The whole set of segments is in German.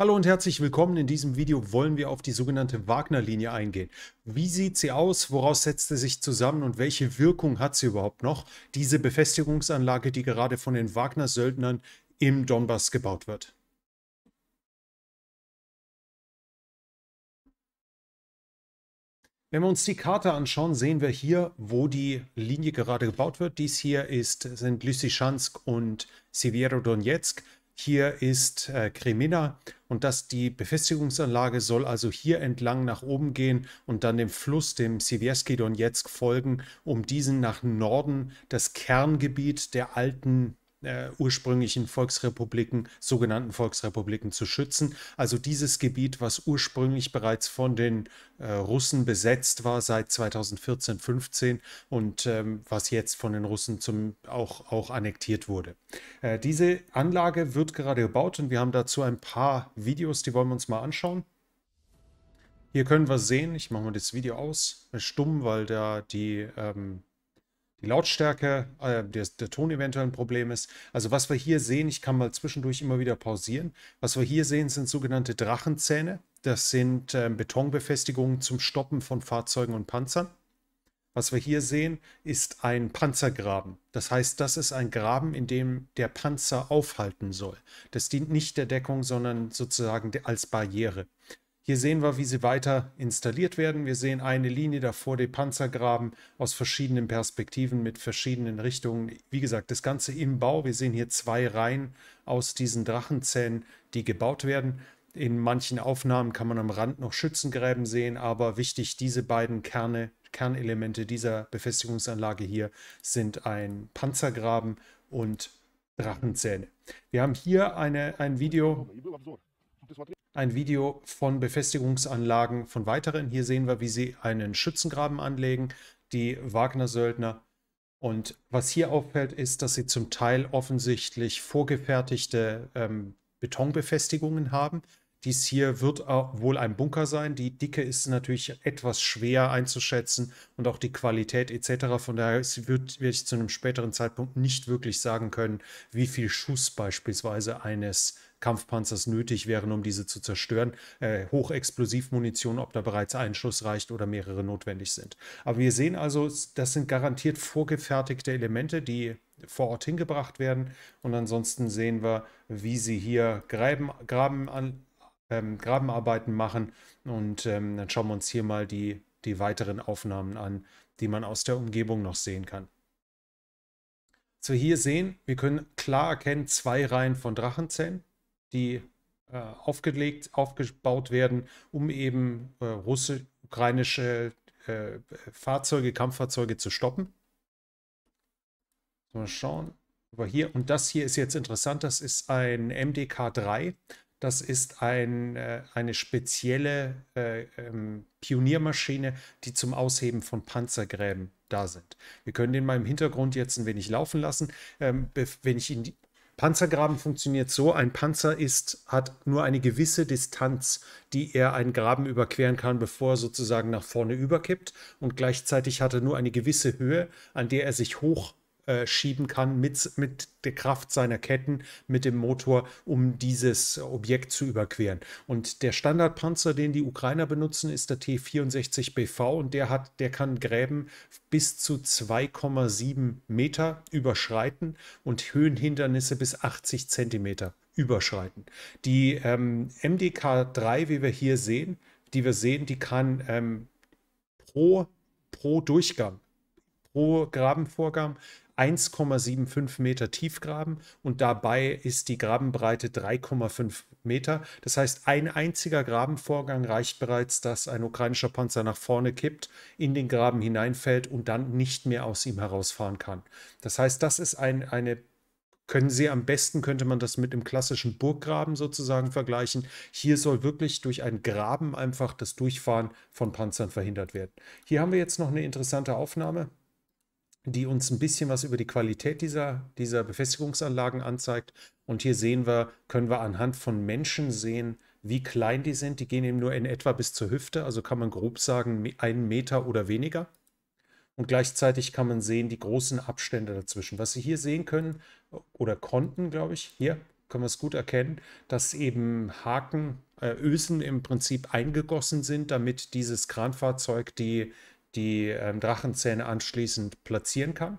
Hallo und herzlich willkommen. In diesem Video wollen wir auf die sogenannte Wagner-Linie eingehen. Wie sieht sie aus? Woraus setzt sie sich zusammen und welche Wirkung hat sie überhaupt noch? Diese Befestigungsanlage, die gerade von den Wagner-Söldnern im Donbass gebaut wird. Wenn wir uns die Karte anschauen, sehen wir hier, wo die Linie gerade gebaut wird. Dies hier ist, sind Lysychansk und Severodonetsk. Hier ist äh, Kremina und dass die Befestigungsanlage soll also hier entlang nach oben gehen und dann dem Fluss, dem Siversky Donetsk folgen, um diesen nach Norden das Kerngebiet der alten äh, ursprünglichen Volksrepubliken, sogenannten Volksrepubliken zu schützen. Also dieses Gebiet, was ursprünglich bereits von den äh, Russen besetzt war seit 2014, 15 und ähm, was jetzt von den Russen zum, auch, auch annektiert wurde. Äh, diese Anlage wird gerade gebaut und wir haben dazu ein paar Videos, die wollen wir uns mal anschauen. Hier können wir sehen, ich mache mal das Video aus, stumm, weil da die ähm, die Lautstärke, äh, der, der Ton eventuell ein Problem ist. Also was wir hier sehen, ich kann mal zwischendurch immer wieder pausieren, was wir hier sehen, sind sogenannte Drachenzähne. Das sind äh, Betonbefestigungen zum Stoppen von Fahrzeugen und Panzern. Was wir hier sehen, ist ein Panzergraben. Das heißt, das ist ein Graben, in dem der Panzer aufhalten soll. Das dient nicht der Deckung, sondern sozusagen als Barriere. Hier sehen wir, wie sie weiter installiert werden. Wir sehen eine Linie davor, den Panzergraben aus verschiedenen Perspektiven mit verschiedenen Richtungen. Wie gesagt, das Ganze im Bau. Wir sehen hier zwei Reihen aus diesen Drachenzähnen, die gebaut werden. In manchen Aufnahmen kann man am Rand noch Schützengräben sehen, aber wichtig, diese beiden Kerne, Kernelemente dieser Befestigungsanlage hier sind ein Panzergraben und Drachenzähne. Wir haben hier eine, ein Video ein Video von Befestigungsanlagen von weiteren. Hier sehen wir, wie sie einen Schützengraben anlegen, die Wagner-Söldner. Und was hier auffällt, ist, dass sie zum Teil offensichtlich vorgefertigte ähm, Betonbefestigungen haben. Dies hier wird wohl ein Bunker sein. Die Dicke ist natürlich etwas schwer einzuschätzen und auch die Qualität etc. Von daher wird, ich zu einem späteren Zeitpunkt nicht wirklich sagen können, wie viel Schuss beispielsweise eines Kampfpanzers nötig wären, um diese zu zerstören. Äh, Hochexplosivmunition, ob da bereits ein Schuss reicht oder mehrere notwendig sind. Aber wir sehen also, das sind garantiert vorgefertigte Elemente, die vor Ort hingebracht werden. Und ansonsten sehen wir, wie sie hier Gräben, Graben an, ähm, Grabenarbeiten machen. Und ähm, dann schauen wir uns hier mal die, die weiteren Aufnahmen an, die man aus der Umgebung noch sehen kann. So, hier sehen, wir können klar erkennen, zwei Reihen von Drachenzähnen die äh, aufgelegt, aufgebaut werden, um eben äh, russisch-ukrainische äh, Fahrzeuge, Kampffahrzeuge zu stoppen. Mal schauen. Aber hier, und das hier ist jetzt interessant, das ist ein MDK-3. Das ist ein, äh, eine spezielle äh, ähm, Pioniermaschine, die zum Ausheben von Panzergräben da sind. Wir können den mal im Hintergrund jetzt ein wenig laufen lassen. Ähm, wenn ich ihn Panzergraben funktioniert so, ein Panzer ist, hat nur eine gewisse Distanz, die er einen Graben überqueren kann, bevor er sozusagen nach vorne überkippt und gleichzeitig hat er nur eine gewisse Höhe, an der er sich hoch äh, schieben kann mit, mit der Kraft seiner Ketten, mit dem Motor, um dieses Objekt zu überqueren. Und der Standardpanzer, den die Ukrainer benutzen, ist der T-64BV und der, hat, der kann Gräben bis zu 2,7 Meter überschreiten und Höhenhindernisse bis 80 Zentimeter überschreiten. Die ähm, MDK-3, wie wir hier sehen, die wir sehen, die kann ähm, pro, pro Durchgang, pro Grabenvorgang 1,75 Meter Tiefgraben und dabei ist die Grabenbreite 3,5 Meter. Das heißt, ein einziger Grabenvorgang reicht bereits, dass ein ukrainischer Panzer nach vorne kippt, in den Graben hineinfällt und dann nicht mehr aus ihm herausfahren kann. Das heißt, das ist ein, eine können Sie am besten, könnte man das mit dem klassischen Burggraben sozusagen vergleichen. Hier soll wirklich durch ein Graben einfach das Durchfahren von Panzern verhindert werden. Hier haben wir jetzt noch eine interessante Aufnahme die uns ein bisschen was über die Qualität dieser, dieser Befestigungsanlagen anzeigt. Und hier sehen wir, können wir anhand von Menschen sehen, wie klein die sind. Die gehen eben nur in etwa bis zur Hüfte, also kann man grob sagen, einen Meter oder weniger. Und gleichzeitig kann man sehen, die großen Abstände dazwischen. Was Sie hier sehen können oder konnten, glaube ich, hier können wir es gut erkennen, dass eben Haken, äh, Ösen im Prinzip eingegossen sind, damit dieses Kranfahrzeug die, die ähm, Drachenzähne anschließend platzieren kann.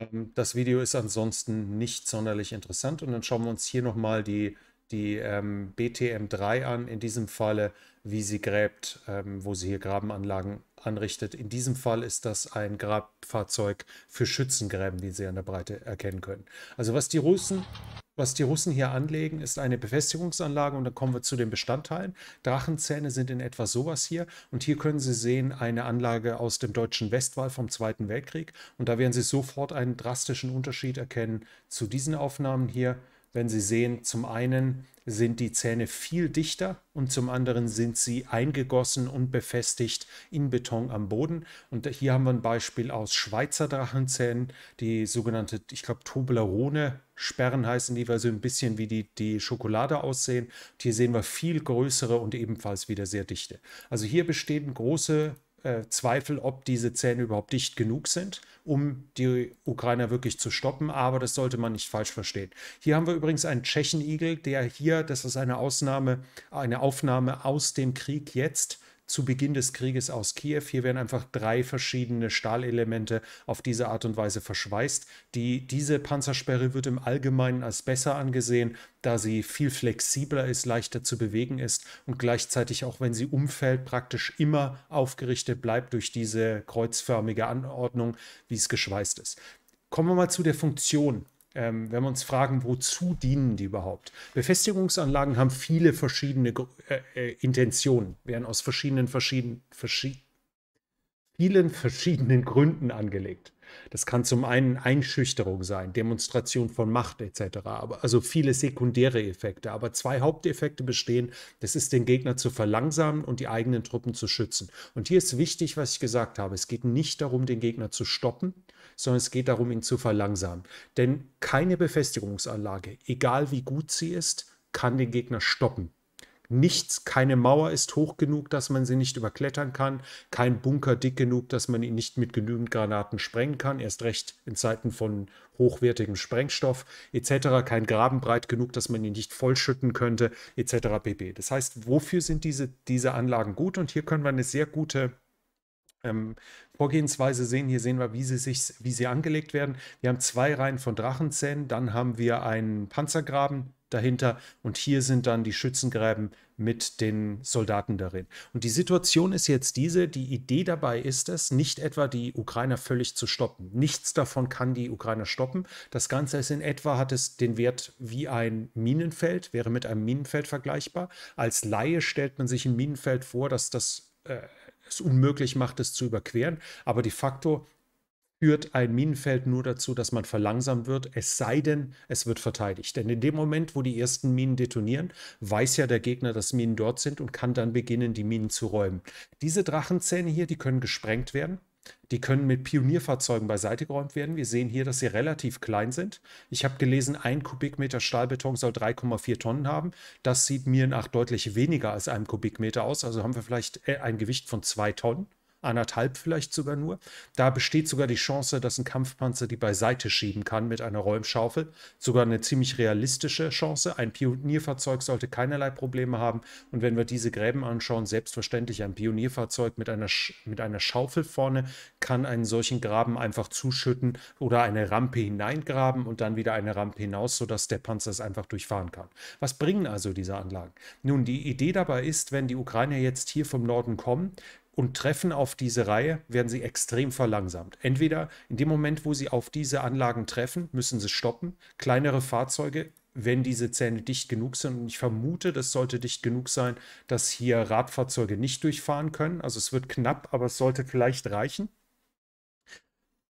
Ähm, das Video ist ansonsten nicht sonderlich interessant und dann schauen wir uns hier nochmal die, die ähm, BTM3 an, in diesem Falle, wie sie gräbt, ähm, wo sie hier Grabenanlagen anrichtet. In diesem Fall ist das ein Grabfahrzeug für Schützengräben, die Sie an der Breite erkennen können. Also was die Russen was die Russen hier anlegen, ist eine Befestigungsanlage und dann kommen wir zu den Bestandteilen. Drachenzähne sind in etwa sowas hier und hier können Sie sehen eine Anlage aus dem deutschen Westwall vom Zweiten Weltkrieg und da werden Sie sofort einen drastischen Unterschied erkennen zu diesen Aufnahmen hier wenn Sie sehen, zum einen sind die Zähne viel dichter und zum anderen sind sie eingegossen und befestigt in Beton am Boden. Und hier haben wir ein Beispiel aus Schweizer Drachenzähnen, die sogenannte, ich glaube, Toblerone Sperren heißen die, weil sie ein bisschen wie die, die Schokolade aussehen. Und hier sehen wir viel größere und ebenfalls wieder sehr dichte. Also hier bestehen große äh, Zweifel, ob diese Zähne überhaupt dicht genug sind, um die Ukrainer wirklich zu stoppen. Aber das sollte man nicht falsch verstehen. Hier haben wir übrigens einen Tschechen-Igel, der hier, das ist eine Ausnahme, eine Aufnahme aus dem Krieg jetzt, zu Beginn des Krieges aus Kiew. Hier werden einfach drei verschiedene Stahlelemente auf diese Art und Weise verschweißt. Die, diese Panzersperre wird im Allgemeinen als besser angesehen, da sie viel flexibler ist, leichter zu bewegen ist und gleichzeitig auch wenn sie umfällt, praktisch immer aufgerichtet bleibt durch diese kreuzförmige Anordnung, wie es geschweißt ist. Kommen wir mal zu der Funktion ähm, wenn wir uns fragen, wozu dienen die überhaupt? Befestigungsanlagen haben viele verschiedene äh, äh, Intentionen, werden aus verschiedenen, verschieden, verschi vielen verschiedenen Gründen angelegt. Das kann zum einen Einschüchterung sein, Demonstration von Macht etc., aber, also viele sekundäre Effekte. Aber zwei Haupteffekte bestehen, das ist den Gegner zu verlangsamen und die eigenen Truppen zu schützen. Und hier ist wichtig, was ich gesagt habe, es geht nicht darum, den Gegner zu stoppen, sondern es geht darum, ihn zu verlangsamen. Denn keine Befestigungsanlage, egal wie gut sie ist, kann den Gegner stoppen. Nichts, keine Mauer ist hoch genug, dass man sie nicht überklettern kann, kein Bunker dick genug, dass man ihn nicht mit genügend Granaten sprengen kann, erst recht in Zeiten von hochwertigem Sprengstoff etc., kein Graben breit genug, dass man ihn nicht vollschütten könnte etc. pp. Das heißt, wofür sind diese, diese Anlagen gut? Und hier können wir eine sehr gute ähm, Vorgehensweise sehen. Hier sehen wir, wie sie, sich, wie sie angelegt werden. Wir haben zwei Reihen von Drachenzähnen, dann haben wir einen Panzergraben dahinter und hier sind dann die Schützengräben mit den Soldaten darin. Und die Situation ist jetzt diese, die Idee dabei ist es, nicht etwa die Ukrainer völlig zu stoppen. Nichts davon kann die Ukrainer stoppen. Das Ganze ist in etwa, hat es den Wert wie ein Minenfeld, wäre mit einem Minenfeld vergleichbar. Als Laie stellt man sich ein Minenfeld vor, dass das äh, es unmöglich macht, es zu überqueren. Aber de facto führt ein Minenfeld nur dazu, dass man verlangsamt wird, es sei denn, es wird verteidigt. Denn in dem Moment, wo die ersten Minen detonieren, weiß ja der Gegner, dass Minen dort sind und kann dann beginnen, die Minen zu räumen. Diese Drachenzähne hier, die können gesprengt werden. Die können mit Pionierfahrzeugen beiseite geräumt werden. Wir sehen hier, dass sie relativ klein sind. Ich habe gelesen, ein Kubikmeter Stahlbeton soll 3,4 Tonnen haben. Das sieht mir nach deutlich weniger als einem Kubikmeter aus. Also haben wir vielleicht äh, ein Gewicht von zwei Tonnen anderthalb vielleicht sogar nur. Da besteht sogar die Chance, dass ein Kampfpanzer die beiseite schieben kann mit einer Räumschaufel. Sogar eine ziemlich realistische Chance. Ein Pionierfahrzeug sollte keinerlei Probleme haben. Und wenn wir diese Gräben anschauen, selbstverständlich ein Pionierfahrzeug mit einer, Sch mit einer Schaufel vorne kann einen solchen Graben einfach zuschütten oder eine Rampe hineingraben und dann wieder eine Rampe hinaus, sodass der Panzer es einfach durchfahren kann. Was bringen also diese Anlagen? Nun, die Idee dabei ist, wenn die Ukrainer jetzt hier vom Norden kommen, und treffen auf diese Reihe, werden sie extrem verlangsamt. Entweder in dem Moment, wo sie auf diese Anlagen treffen, müssen sie stoppen. Kleinere Fahrzeuge wenn diese Zähne dicht genug sind. Und ich vermute, das sollte dicht genug sein, dass hier Radfahrzeuge nicht durchfahren können. Also es wird knapp, aber es sollte vielleicht reichen.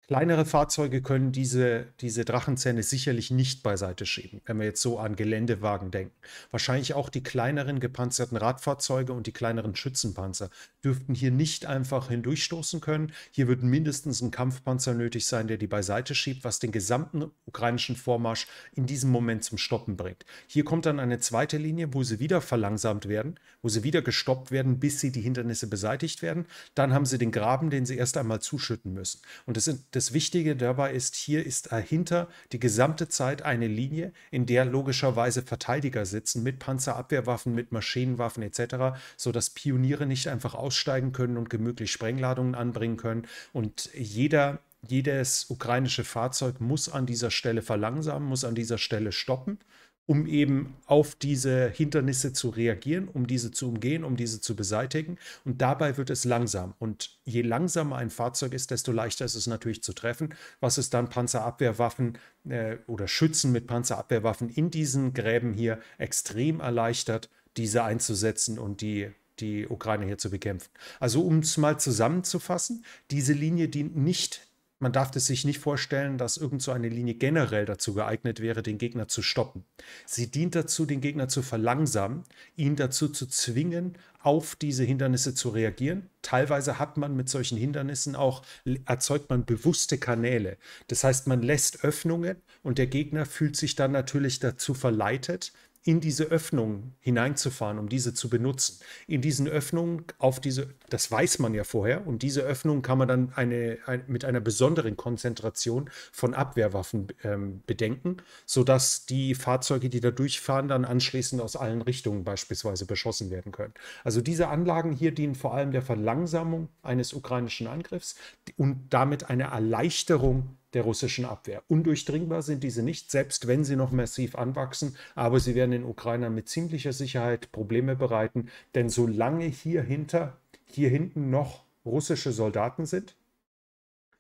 Kleinere Fahrzeuge können diese, diese Drachenzähne sicherlich nicht beiseite schieben, wenn wir jetzt so an Geländewagen denken. Wahrscheinlich auch die kleineren gepanzerten Radfahrzeuge und die kleineren Schützenpanzer dürften hier nicht einfach hindurchstoßen können. Hier wird mindestens ein Kampfpanzer nötig sein, der die beiseite schiebt, was den gesamten ukrainischen Vormarsch in diesem Moment zum Stoppen bringt. Hier kommt dann eine zweite Linie, wo sie wieder verlangsamt werden, wo sie wieder gestoppt werden, bis sie die Hindernisse beseitigt werden. Dann haben sie den Graben, den sie erst einmal zuschütten müssen. Und das sind das Wichtige dabei ist, hier ist dahinter äh, die gesamte Zeit eine Linie, in der logischerweise Verteidiger sitzen mit Panzerabwehrwaffen, mit Maschinenwaffen etc., sodass Pioniere nicht einfach aussteigen können und gemütlich Sprengladungen anbringen können. Und jeder jedes ukrainische Fahrzeug muss an dieser Stelle verlangsamen, muss an dieser Stelle stoppen um eben auf diese Hindernisse zu reagieren, um diese zu umgehen, um diese zu beseitigen. Und dabei wird es langsam. Und je langsamer ein Fahrzeug ist, desto leichter ist es natürlich zu treffen, was es dann Panzerabwehrwaffen äh, oder Schützen mit Panzerabwehrwaffen in diesen Gräben hier extrem erleichtert, diese einzusetzen und die die Ukraine hier zu bekämpfen. Also um es mal zusammenzufassen, diese Linie dient nicht man darf es sich nicht vorstellen, dass irgend so eine Linie generell dazu geeignet wäre, den Gegner zu stoppen. Sie dient dazu, den Gegner zu verlangsamen, ihn dazu zu zwingen, auf diese Hindernisse zu reagieren. Teilweise hat man mit solchen Hindernissen auch, erzeugt man bewusste Kanäle. Das heißt, man lässt Öffnungen und der Gegner fühlt sich dann natürlich dazu verleitet, in diese Öffnung hineinzufahren, um diese zu benutzen. In diesen Öffnungen auf diese, das weiß man ja vorher, und diese Öffnung kann man dann eine, ein, mit einer besonderen Konzentration von Abwehrwaffen ähm, bedenken, sodass die Fahrzeuge, die da durchfahren, dann anschließend aus allen Richtungen beispielsweise beschossen werden können. Also diese Anlagen hier dienen vor allem der Verlangsamung eines ukrainischen Angriffs und damit einer Erleichterung der russischen Abwehr. Undurchdringbar sind diese nicht, selbst wenn sie noch massiv anwachsen, aber sie werden den Ukrainern mit ziemlicher Sicherheit Probleme bereiten, denn solange hier hinter, hier hinten noch russische Soldaten sind,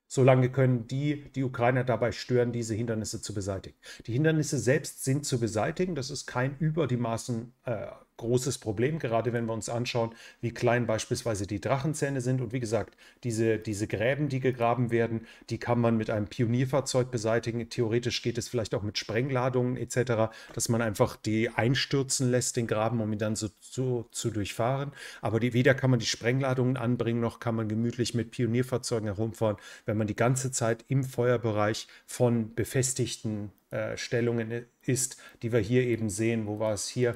solange können die, die Ukrainer dabei stören, diese Hindernisse zu beseitigen. Die Hindernisse selbst sind zu beseitigen, das ist kein über die Maßen äh, großes Problem, gerade wenn wir uns anschauen, wie klein beispielsweise die Drachenzähne sind. Und wie gesagt, diese, diese Gräben, die gegraben werden, die kann man mit einem Pionierfahrzeug beseitigen. Theoretisch geht es vielleicht auch mit Sprengladungen etc., dass man einfach die einstürzen lässt, den Graben, um ihn dann so zu, zu durchfahren. Aber die, weder kann man die Sprengladungen anbringen, noch kann man gemütlich mit Pionierfahrzeugen herumfahren, wenn man die ganze Zeit im Feuerbereich von befestigten äh, Stellungen ist, die wir hier eben sehen. Wo war es hier?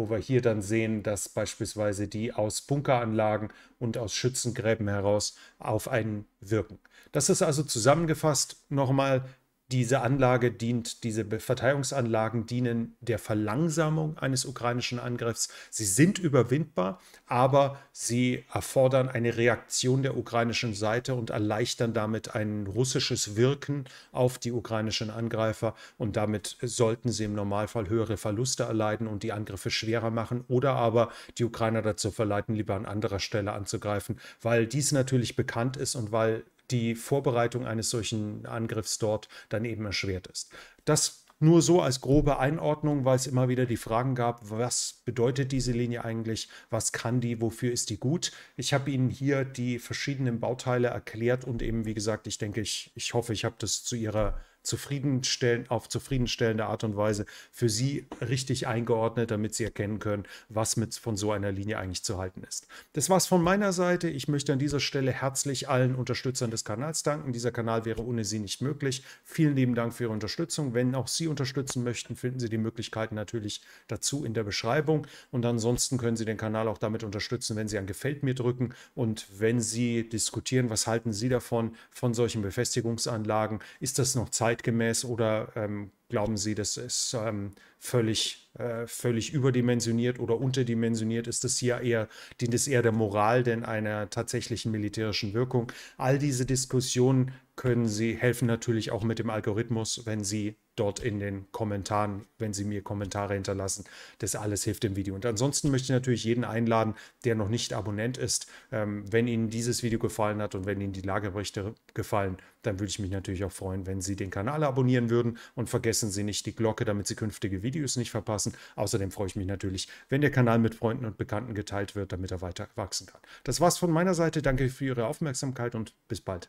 wo wir hier dann sehen, dass beispielsweise die aus Bunkeranlagen und aus Schützengräben heraus auf einen wirken. Das ist also zusammengefasst nochmal diese Anlage dient, diese Verteidigungsanlagen dienen der Verlangsamung eines ukrainischen Angriffs. Sie sind überwindbar, aber sie erfordern eine Reaktion der ukrainischen Seite und erleichtern damit ein russisches Wirken auf die ukrainischen Angreifer. Und damit sollten sie im Normalfall höhere Verluste erleiden und die Angriffe schwerer machen oder aber die Ukrainer dazu verleiten, lieber an anderer Stelle anzugreifen, weil dies natürlich bekannt ist und weil die Vorbereitung eines solchen Angriffs dort dann eben erschwert ist. Das nur so als grobe Einordnung, weil es immer wieder die Fragen gab, was bedeutet diese Linie eigentlich, was kann die, wofür ist die gut. Ich habe Ihnen hier die verschiedenen Bauteile erklärt und eben, wie gesagt, ich denke, ich, ich hoffe, ich habe das zu Ihrer zufriedenstellend, auf zufriedenstellende Art und Weise für sie richtig eingeordnet, damit sie erkennen können, was mit von so einer Linie eigentlich zu halten ist. Das war's von meiner Seite. Ich möchte an dieser Stelle herzlich allen Unterstützern des Kanals danken. Dieser Kanal wäre ohne sie nicht möglich. Vielen lieben Dank für Ihre Unterstützung. Wenn auch Sie unterstützen möchten, finden Sie die Möglichkeiten natürlich dazu in der Beschreibung. Und ansonsten können Sie den Kanal auch damit unterstützen, wenn Sie an Gefällt mir drücken und wenn Sie diskutieren, was halten Sie davon, von solchen Befestigungsanlagen? Ist das noch Zeit? zeitgemäß oder ähm, glauben Sie, das ist ähm, völlig, äh, völlig überdimensioniert oder unterdimensioniert? Ist das hier eher, dient es eher der Moral denn einer tatsächlichen militärischen Wirkung? All diese Diskussionen können Sie helfen natürlich auch mit dem Algorithmus, wenn Sie dort in den Kommentaren, wenn Sie mir Kommentare hinterlassen. Das alles hilft dem Video. Und ansonsten möchte ich natürlich jeden einladen, der noch nicht Abonnent ist. Ähm, wenn Ihnen dieses Video gefallen hat und wenn Ihnen die Lageberichte gefallen, dann würde ich mich natürlich auch freuen, wenn Sie den Kanal abonnieren würden. Und vergessen Sie nicht die Glocke, damit Sie künftige Videos nicht verpassen. Außerdem freue ich mich natürlich, wenn der Kanal mit Freunden und Bekannten geteilt wird, damit er weiter wachsen kann. Das war's von meiner Seite. Danke für Ihre Aufmerksamkeit und bis bald.